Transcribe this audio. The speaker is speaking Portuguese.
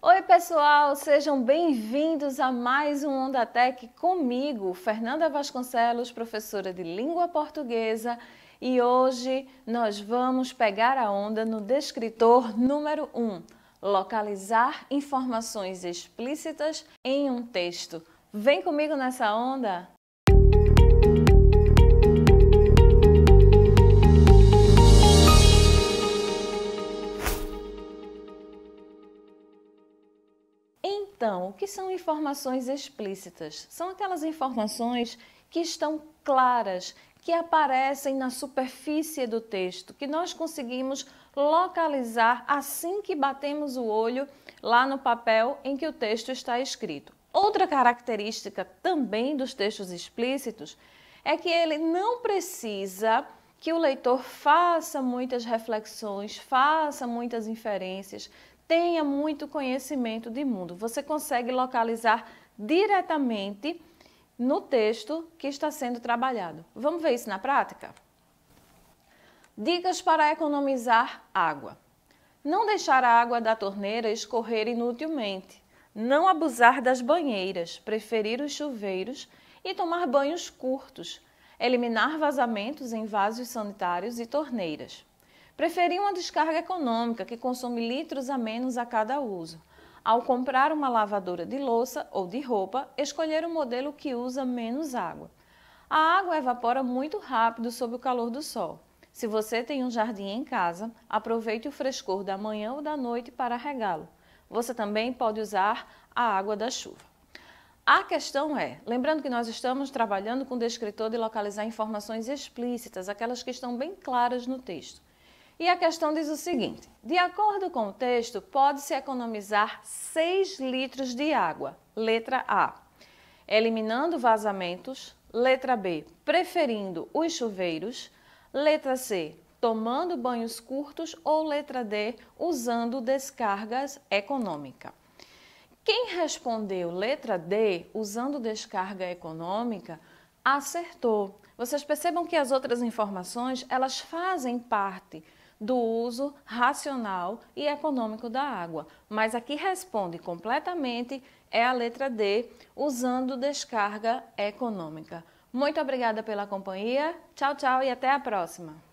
Oi, pessoal, sejam bem-vindos a mais um Onda Tech comigo, Fernanda Vasconcelos, professora de língua portuguesa, e hoje nós vamos pegar a onda no descritor número 1, localizar informações explícitas em um texto. Vem comigo nessa onda? Então, o que são informações explícitas? São aquelas informações que estão claras, que aparecem na superfície do texto, que nós conseguimos localizar assim que batemos o olho lá no papel em que o texto está escrito. Outra característica também dos textos explícitos é que ele não precisa que o leitor faça muitas reflexões, faça muitas inferências, tenha muito conhecimento de mundo. Você consegue localizar diretamente no texto que está sendo trabalhado. Vamos ver isso na prática? Dicas para economizar água. Não deixar a água da torneira escorrer inutilmente. Não abusar das banheiras, preferir os chuveiros e tomar banhos curtos. Eliminar vazamentos em vasos sanitários e torneiras. Preferir uma descarga econômica que consome litros a menos a cada uso. Ao comprar uma lavadora de louça ou de roupa, escolher o um modelo que usa menos água. A água evapora muito rápido sob o calor do sol. Se você tem um jardim em casa, aproveite o frescor da manhã ou da noite para regá-lo. Você também pode usar a água da chuva. A questão é, lembrando que nós estamos trabalhando com o descritor de localizar informações explícitas, aquelas que estão bem claras no texto. E a questão diz o seguinte: de acordo com o texto, pode-se economizar 6 litros de água, letra A, eliminando vazamentos, letra B, preferindo os chuveiros, letra C, tomando banhos curtos ou letra D, usando descargas econômica. Quem respondeu letra D usando descarga econômica acertou. Vocês percebam que as outras informações, elas fazem parte do uso racional e econômico da água. Mas aqui responde completamente é a letra D, usando descarga econômica. Muito obrigada pela companhia. Tchau, tchau e até a próxima.